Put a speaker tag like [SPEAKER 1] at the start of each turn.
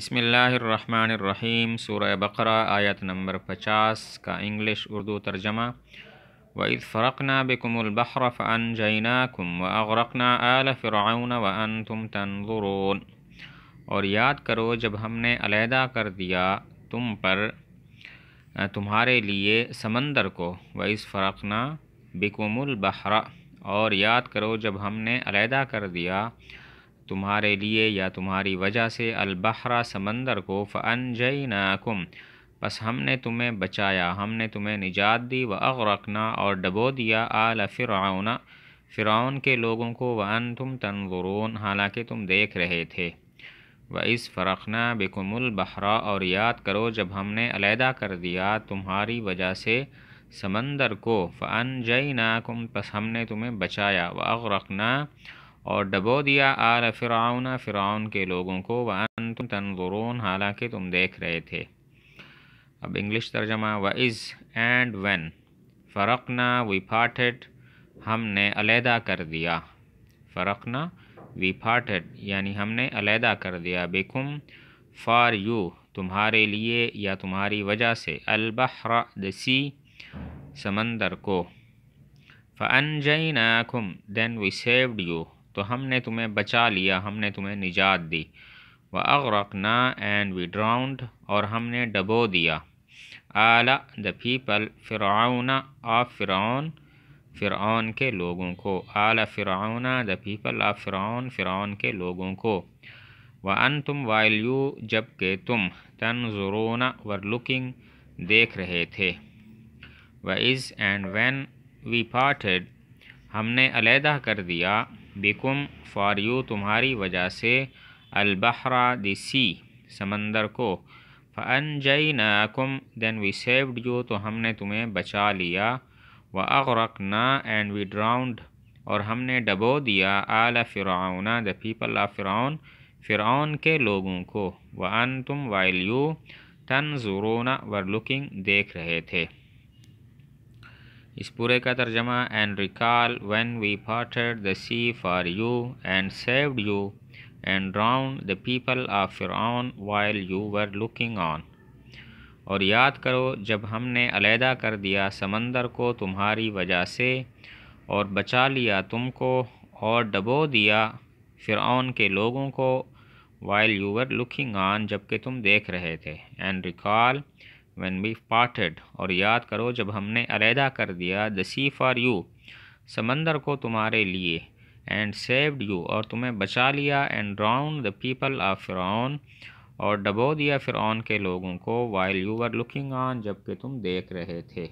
[SPEAKER 1] بسم اللہ الرحمن الرحیم سورہ بقرہ آیت نمبر پچاس کا انگلش اردو ترجمہ وَإِذْ فرقنا بکم الْبَحْرَ عن جینا کم و غرقنہ فرعون و تم اور یاد کرو جب ہم نے علیحدہ کر دیا تم پر تمہارے لیے سمندر کو وَإِذْ فَرَقْنَا بکم الْبَحْرَ اور یاد کرو جب ہم نے علیحدہ کر دیا تمہارے لیے یا تمہاری وجہ سے البحرہ سمندر کو فن جئی بس ہم نے تمہیں بچایا ہم نے تمہیں نجات دی و اغرقنا اور ڈبو دیا آل فرعون فرعون کے لوگوں کو و ان تم تنظرون حالانکہ تم دیکھ رہے تھے و اس فرقنا بکم البحرا اور یاد کرو جب ہم نے علیحدہ کر دیا تمہاری وجہ سے سمندر کو فن جئی نا کم ہم نے تمہیں بچایا و اغرقنا اور ڈبو دیا آل فرعون فرعون کے لوگوں کو وانتم تنظرون حالانکہ تم دیکھ رہے تھے اب انگلش ترجمہ و از اینڈ وین فرقنا وی پھاٹڈ ہم نے علیحدہ کر دیا فرقنا وی پھاٹڈ یعنی ہم نے علیحدہ کر دیا بیکم فار یو تمہارے لیے یا تمہاری وجہ سے البحر دسی سمندر کو فنجئی جئی نا کم دین وی سیوڈ یو تو ہم نے تمہیں بچا لیا ہم نے تمہیں نجات دی وہ اغرق نا اینڈ وی ڈراؤنڈ اور ہم نے ڈبو دیا اعلیٰ دا پیپل فرعون آف فرعون فرعون کے لوگوں کو اعلیٰ فرعون دا پیپل آف فرعون فرعون کے لوگوں کو وہ ان تم وائلیو جب کہ تم تنظرون ور لکنگ دیکھ رہے تھے و از اینڈ وین وی پارٹڈ ہم نے علیحدہ کر دیا بکم فار یو تمہاری وجہ سے البحرا دی سی سمندر کو جئی نا کم دین وی سیوڈ یو تو ہم نے تمہیں بچا لیا و اغرق نا اینڈ وی ڈراؤنڈ اور ہم نے ڈبو دیا اعلی فرعون دا پیپل آف فرعون فرعون کے لوگوں کو و ان تم ویلیو ور لکنگ دیکھ رہے تھے اس پورے کا ترجمہ and recall when we part the sea for you and saved you and drowned the people of فرآون while you were looking on اور یاد کرو جب ہم نے علیحدہ کر دیا سمندر کو تمہاری وجہ سے اور بچا لیا تم کو اور ڈبو دیا فرعون کے لوگوں کو while you were looking on جب کہ تم دیکھ رہے تھے and recall when we parted اور یاد کرو جب ہم نے علیحدہ کر دیا دا سی فار یو سمندر کو تمہارے لیے اینڈ سیوڈ یو اور تمہیں بچا لیا and drowned the people of فرعون اور ڈبو دیا فرعون کے لوگوں کو while you are looking on جب کہ تم دیکھ رہے تھے